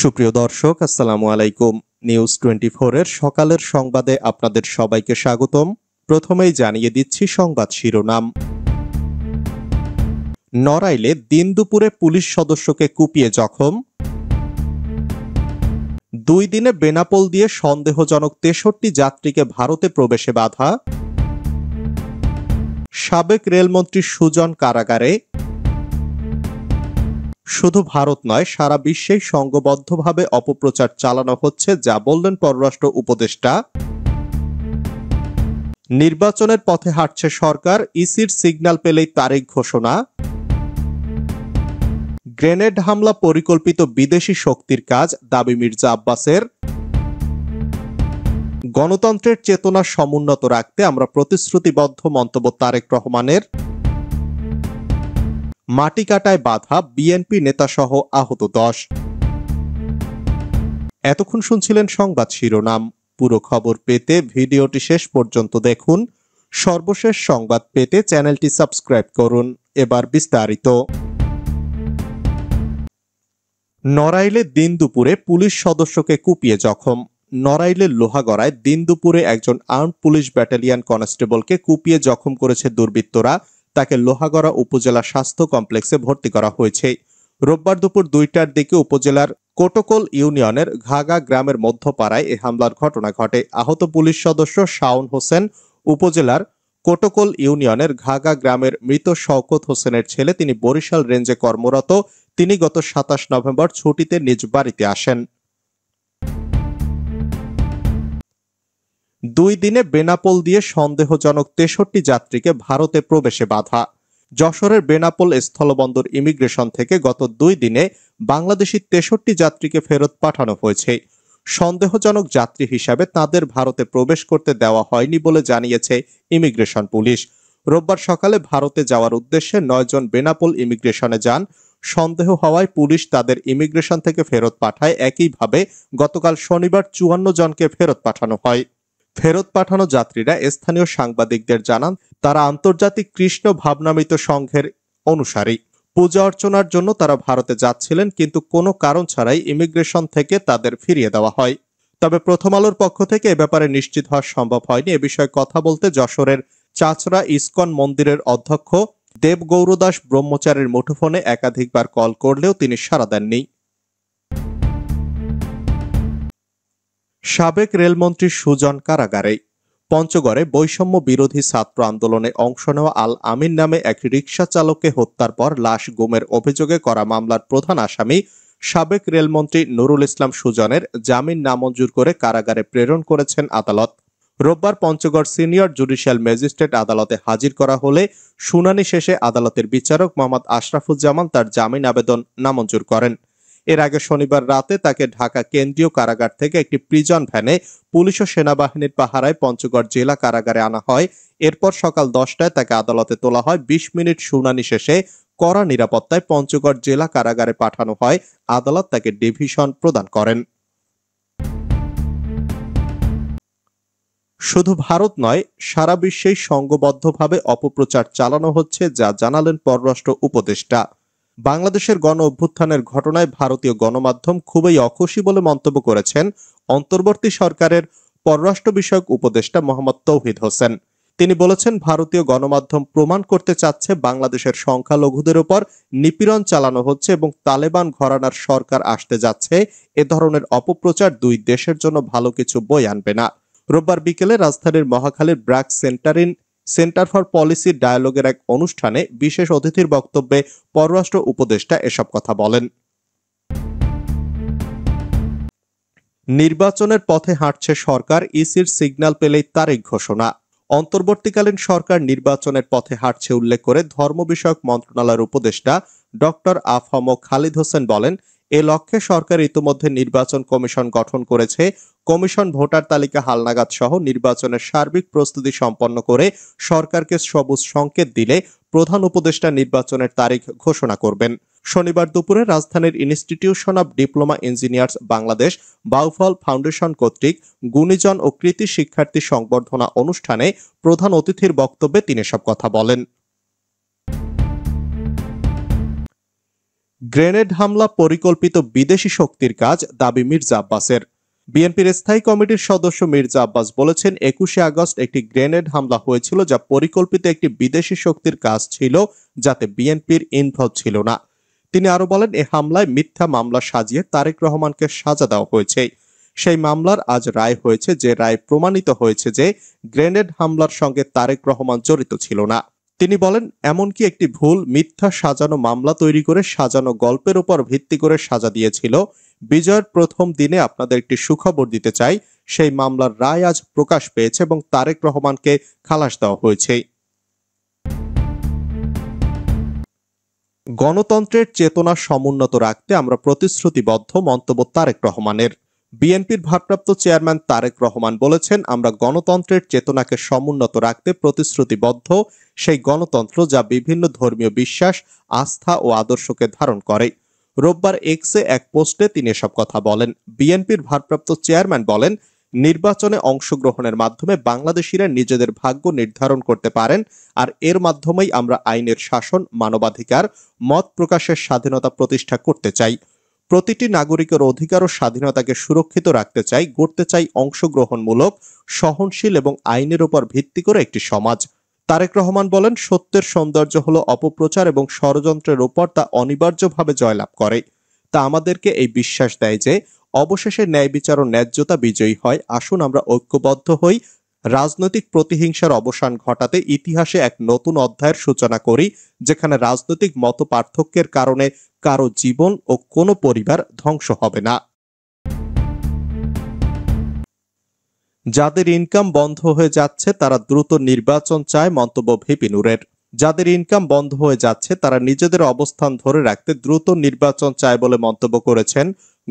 সুপ্রিয় দর্শক আসসালামু আলাইকুম নিউজ টোয়েন্টি এর সকালের সংবাদে আপনাদের সবাইকে স্বাগতম প্রথমেই জানিয়ে দিচ্ছি সংবাদ শিরোনাম নড়াইলে দিন দুপুরে পুলিশ সদস্যকে কুপিয়ে জখম দুই দিনে বেনাপোল দিয়ে সন্দেহজনক তেষট্টি যাত্রীকে ভারতে প্রবেশে বাধা সাবেক রেলমন্ত্রী সুজন কারাগারে শুধু ভারত নয় সারা বিশ্বেই সংঘবদ্ধভাবে অপপ্রচার চালানো হচ্ছে যা বললেন পররাষ্ট্র উপদেষ্টা নির্বাচনের পথে হাঁটছে সরকার ইসির সিগন্যাল পেলেই তারিখ ঘোষণা গ্রেনেড হামলা পরিকল্পিত বিদেশি শক্তির কাজ দাবি মির্জা আব্বাসের গণতন্ত্রের চেতনা সমুন্নত রাখতে আমরা প্রতিশ্রুতিবদ্ধ মন্তব্য তারেক রহমানের মাটি কাটায় বাধা বিএনপি নেতাসহ আহত দশ এতক্ষণ শুনছিলেন সংবাদ শিরোনাম পুরো খবর পেতে ভিডিওটি শেষ পর্যন্ত দেখুন সর্বশেষ সংবাদ পেতে চ্যানেলটি সাবস্ক্রাইব করুন এবার বিস্তারিত নড়াইলে দিন দুপুরে পুলিশ সদস্যকে কুপিয়ে জখম নড়াইলের লোহাগড়ায় দিন দুপুরে একজন আর্ম পুলিশ ব্যাটালিয়ান কনস্টেবলকে কুপিয়ে জখম করেছে দুর্বৃত্তরা তাকে লোহাগড়া উপজেলা স্বাস্থ্য কমপ্লেক্সে ভর্তি করা হয়েছে রোববার দুপুর দুইটার দিকে উপজেলার কোটোকল ইউনিয়নের ঘাগা গ্রামের মধ্যপাড়ায় এ হামলার ঘটনা ঘটে আহত পুলিশ সদস্য শাওন হোসেন উপজেলার কোটোকল ইউনিয়নের ঘাগা গ্রামের মৃত শওকত হোসেনের ছেলে তিনি বরিশাল রেঞ্জে কর্মরত তিনি গত সাতাশ নভেম্বর ছুটিতে নিজ বাড়িতে আসেন দুই দিনে বেনাপোল দিয়ে সন্দেহজনক তেষট্টি যাত্রীকে ভারতে প্রবেশে বাধা যশোরের বেনাপোল স্থলবন্দর ইমিগ্রেশন থেকে গত দুই দিনে বাংলাদেশি তেষট্টি যাত্রীকে ফেরত পাঠানো হয়েছে সন্দেহজনক যাত্রী হিসাবে তাদের ভারতে প্রবেশ করতে দেওয়া হয়নি বলে জানিয়েছে ইমিগ্রেশন পুলিশ রোববার সকালে ভারতে যাওয়ার উদ্দেশ্যে নয়জন বেনাপোল ইমিগ্রেশনে যান সন্দেহ হওয়ায় পুলিশ তাদের ইমিগ্রেশন থেকে ফেরত পাঠায় একইভাবে গতকাল শনিবার চুয়ান্ন জনকে ফেরত পাঠানো হয় ফেরত পাঠানো যাত্রীরা স্থানীয় সাংবাদিকদের জানান তারা আন্তর্জাতিক কৃষ্ণ ভাবনামিত সংঘের অনুসারী পূজা অর্চনার জন্য তারা ভারতে যাচ্ছিলেন কিন্তু কোনো কারণ ছাড়াই ইমিগ্রেশন থেকে তাদের ফিরিয়ে দেওয়া হয় তবে প্রথম আলোর পক্ষ থেকে এ ব্যাপারে নিশ্চিত হওয়া সম্ভব হয়নি এ বিষয়ে কথা বলতে যশোরের চাচরা ইস্কন মন্দিরের অধ্যক্ষ দেব গৌরদাস ব্রহ্মচারীর মুঠোফোনে একাধিকবার কল করলেও তিনি সাড়া দেননি সাবেক রেলমন্ত্রী সুজন কারাগারে পঞ্চগড়ে বৈষম্য বিরোধী ছাত্র আন্দোলনে অংশ নেওয়া আল আমিন নামে এক রিক্সা চালককে হত্যার পর লাশ গুমের অভিযোগে করা মামলার প্রধান আসামি সাবেক রেলমন্ত্রী নুরুল ইসলাম সুজনের জামিন নামঞ্জুর করে কারাগারে প্রেরণ করেছেন আদালত রোববার পঞ্চগড় সিনিয়র জুডিশিয়াল ম্যাজিস্ট্রেট আদালতে হাজির করা হলে শুনানি শেষে আদালতের বিচারক মোহাম্মদ আশরাফুজ্জামান তার জামিন আবেদন নামঞ্জুর করেন এর আগে শনিবার রাতে তাকে ঢাকা কেন্দ্রীয় কারাগার থেকে একটি প্রিজন ভ্যানে পুলিশ ও সেনাবাহিনীর পাহারায় পঞ্চগড় জেলা কারাগারে আনা হয় এরপর সকাল দশটায় তাকে আদালতে তোলা হয় বিশ মিনিট শুনানি শেষে কড়া নিরাপত্তায় পঞ্চগড় জেলা কারাগারে পাঠানো হয় আদালত তাকে ডিভিশন প্রদান করেন শুধু ভারত নয় সারা বিশ্বেই সংঘবদ্ধভাবে অপপ্রচার চালানো হচ্ছে যা জানালেন পররাষ্ট্র উপদেষ্টা বাংলাদেশের গণ অভ্যুত্থানের ঘটনায় ভারতীয় গণমাধ্যম খুবই অখুশি বলে মন্তব্য করেছেন অন্তর্বর্তী সরকারের পররাষ্ট্র বিষয়ক উপদেষ্টা মোহাম্মদ তৌহিদ হোসেন তিনি বলেছেন ভারতীয় গণমাধ্যম প্রমাণ করতে চাচ্ছে বাংলাদেশের সংখ্যালঘুদের ওপর নিপীড়ন চালানো হচ্ছে এবং তালেবান ঘরানার সরকার আসতে যাচ্ছে এ ধরনের অপপ্রচার দুই দেশের জন্য ভালো কিছু বই আনবে না রোববার বিকেলে রাজধানীর মহাখালীর ব্র্যাক সেন্টারিন সেন্টার ফর পলিসি ডায়ালগের এক অনুষ্ঠানে বিশেষ অতিথির বক্তব্যে পররাষ্ট্র উপদেষ্টা এসব কথা বলেন নির্বাচনের পথে হাঁটছে সরকার ইসির সিগন্যাল পেলেই তারিখ ঘোষণা অন্তর্বর্তীকালীন সরকার নির্বাচনের পথে হাঁটছে উল্লেখ করে ধর্ম বিষয়ক মন্ত্রণালয়ের উপদেষ্টা ডক্টর আফহাম খালিদ হোসেন বলেন এ লক্ষ্যে সরকার ইতোমধ্যে নির্বাচন কমিশন গঠন করেছে কমিশন ভোটার তালিকা হালনাগাদ সহ নির্বাচনের সার্বিক প্রস্তুতি সম্পন্ন করে সরকারকে সবুজ সংকেত দিলে প্রধান উপদেষ্টা নির্বাচনের তারিখ ঘোষণা করবেন শনিবার দুপুরে রাজধানীর institution of diploma engineers Bangladesh Bauphal foundation কর্তৃক গুণীজন ও কৃতি শিক্ষার্থী সংবর্ধনা অনুষ্ঠানে প্রধান অতিথির বক্তব্যে তিনি সব কথা বলেন গ্রেনেড হামলা পরিকল্পিত বিদেশি শক্তির কাজ দাবি মির্জা আব্বাসের বিএনপির স্থায়ী কমিটির সদস্য মির্জা আব্বাস বলেছেন একুশে আগস্ট একটি গ্রেনেড হামলা হয়েছিল যা পরিকল্পিত একটি বিদেশি শক্তির কাজ ছিল যাতে বিএনপির ইনভলভ ছিল না তিনি আরো বলেন এ হামলায় মিথ্যা মামলা সাজিয়ে তারেক রহমানকে সাজা দেওয়া হয়েছে সেই মামলার আজ রায় হয়েছে যে রায় প্রমাণিত হয়েছে যে গ্রেনেড হামলার সঙ্গে তারেক রহমান জড়িত ছিল না তিনি বলেন এমনকি একটি ভুল মিথ্যা সাজানো মামলা তৈরি করে সাজানো গল্পের উপর ভিত্তি করে সাজা দিয়েছিল বিজয়ের প্রথম দিনে আপনাদের একটি সুখবর দিতে চাই সেই মামলার রায় আজ প্রকাশ পেয়েছে এবং তারেক রহমানকে খালাস দেওয়া হয়েছে গণতন্ত্রের চেতনা সমুন্নত রাখতে আমরা প্রতিশ্রুতিবদ্ধ মন্তব্য তারেক রহমানের বিএনপির ভারপ্রাপ্ত চেয়ারম্যান তারেক রহমান বলেছেন আমরা গণতন্ত্রের চেতনাকে সমুন্নত রাখতে প্রতিশ্রুতিবদ্ধ সেই গণতন্ত্র যা বিভিন্ন ধর্মীয় বিশ্বাস আস্থা ও আদর্শকে ধারণ করে রোববার এক্সে এক পোস্টে তিনি এসব কথা বলেন বিএনপির ভারপ্রাপ্ত চেয়ারম্যান বলেন নির্বাচনে অংশগ্রহণের মাধ্যমে বাংলাদেশিরা নিজেদের ভাগ্য নির্ধারণ করতে পারেন আর এর মাধ্যমেই আমরা আইনের শাসন মানবাধিকার মত প্রকাশের স্বাধীনতা প্রতিষ্ঠা করতে চাই প্রতিটি নাগরিকের অধিকার ও স্বাধীনতাকে সুরক্ষিত রাখতে চাই গড়তে চাই অংশগ্রহণমূলক সহনশীল এবং আইনের উপর ভিত্তি করে একটি সমাজ তারেক রহমান বলেন সত্যের সৌন্দর্য হল অপপ্রচার এবং ষড়যন্ত্রের ওপর তা অনিবার্যভাবে জয়লাভ করে তা আমাদেরকে এই বিশ্বাস দেয় যে অবশেষে ন্যায় বিচার ও ন্যায্যতা বিজয়ী হয় আসুন আমরা ঐক্যবদ্ধ হই রাজনৈতিক প্রতিহিংসার অবসান ঘটাতে ইতিহাসে এক নতুন অধ্যায়ের সূচনা করি যেখানে রাজনৈতিক মত পার্থক্যের কারণে কারো জীবন ও কোনো পরিবার ধ্বংস হবে না যাদের ইনকাম বন্ধ হয়ে যাচ্ছে তারা দ্রুত নির্বাচন চায় মন্তব্য ভিপিনুরের যাদের ইনকাম বন্ধ হয়ে যাচ্ছে তারা নিজেদের অবস্থান ধরে রাখতে দ্রুত নির্বাচন চায় বলে মন্তব্য করেছেন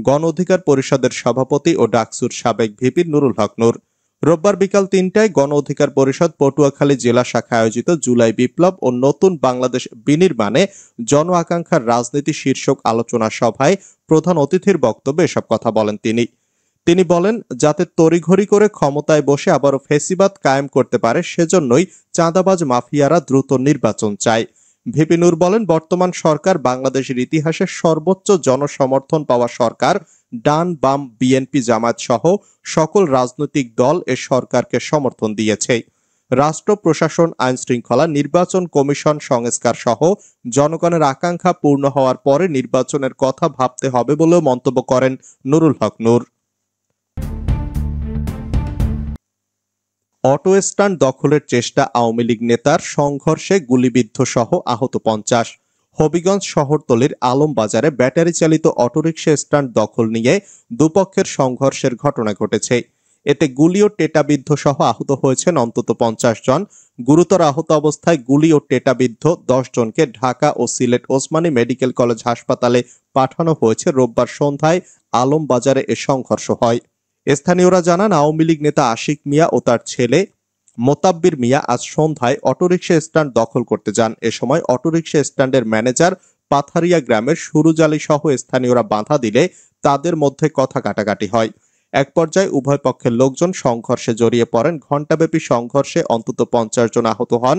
গণ অধিকার পরিষদের সভাপতি ও ডাকসুর সাবেক ভিপি নুরুল হক রোববার বিকাল তিনটায় গণ অধিকার পরিষদ পটুয়াখালী জেলা শাখা আয়োজিত জুলাই বিপ্লব ও নতুন বাংলাদেশ বিনির্মাণে জন আকাঙ্ক্ষার রাজনীতি শীর্ষক আলোচনা সভায় প্রধান অতিথির বক্তব্যে এসব কথা বলেন তিনি তিনি বলেন যাতে তড়িঘড়ি করে ক্ষমতায় বসে আবারও ফেসিবাদ কায়েম করতে পারে সেজন্যই চাঁদাবাজ মাফিয়ারা দ্রুত নির্বাচন চায় ভিপিনুর বলেন বর্তমান সরকার বাংলাদেশের ইতিহাসে সর্বোচ্চ জনসমর্থন পাওয়া সরকার ডান বাম বিএনপি জামাত সহ সকল রাজনৈতিক দল এ সরকারকে সমর্থন দিয়েছে রাষ্ট্র প্রশাসন আইন শৃঙ্খলা নির্বাচন কমিশন সংস্কার সহ জনগণের আকাঙ্ক্ষা পূর্ণ হওয়ার পরে নির্বাচনের কথা ভাবতে হবে বলেও মন্তব্য করেন নুরুল হক নূর অটো স্ট্যান্ড দখলের চেষ্টা আওয়ামী লীগ নেতার সংঘর্ষে গুলিবিদ্ধ সহ আহত পঞ্চাশ হবিগঞ্জ শহরতলির আলম বাজারে ব্যাটারি চালিত অটোরিকশা স্ট্যান্ড দখল নিয়ে দুপক্ষের সংঘর্ষের ঘটনা ঘটেছে এতে গুলি ও টেটাবিদ্ধ সহ আহত হয়েছেন অন্তত পঞ্চাশ জন গুরুতর আহত অবস্থায় গুলি ও টেটাবিদ্ধ দশ জনকে ঢাকা ও সিলেট ওসমানী মেডিকেল কলেজ হাসপাতালে পাঠানো হয়েছে রোববার সন্ধ্যায় আলম বাজারে এ সংঘর্ষ হয় স্থানীয়রা জানান আওয়ামী লীগ নেতা আশিক মিয়া ও তার ছেলে মোতাব্বির মিয়া আজ সন্ধ্যায় অটোরিকশা স্ট্যান্ড দখল করতে যান এ সময় অটোরিকশা স্ট্যান্ডের ম্যানেজার পাথারিয়া গ্রামের সুরুজালি সহ স্থানীয়রা বাধা দিলে তাদের মধ্যে কথা কাটাকাটি হয় এক পর্যায়ে উভয় পক্ষের লোকজন সংঘর্ষে জড়িয়ে পড়েন ঘণ্টাব্যাপী সংঘর্ষে অন্তত পঞ্চাশ জন আহত হন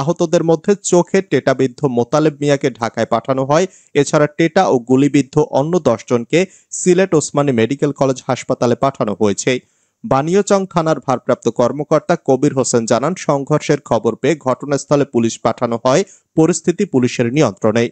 আহতদের মধ্যে চোখে টেটাবিদ্ধ মোতালেব মিয়াকে ঢাকায় পাঠানো হয় এছাড়া টেটা ও গুলিবিদ্ধ অন্য দশজনকে সিলেট ওসমানী মেডিকেল কলেজ হাসপাতালে পাঠানো হয়েছে বানিয়াচং থানার ভারপ্রাপ্ত কর্মকর্তা কবির হোসেন জানান সংঘর্ষের খবর পেয়ে ঘটনাস্থলে পুলিশ পাঠানো হয় পরিস্থিতি পুলিশের নিয়ন্ত্রণে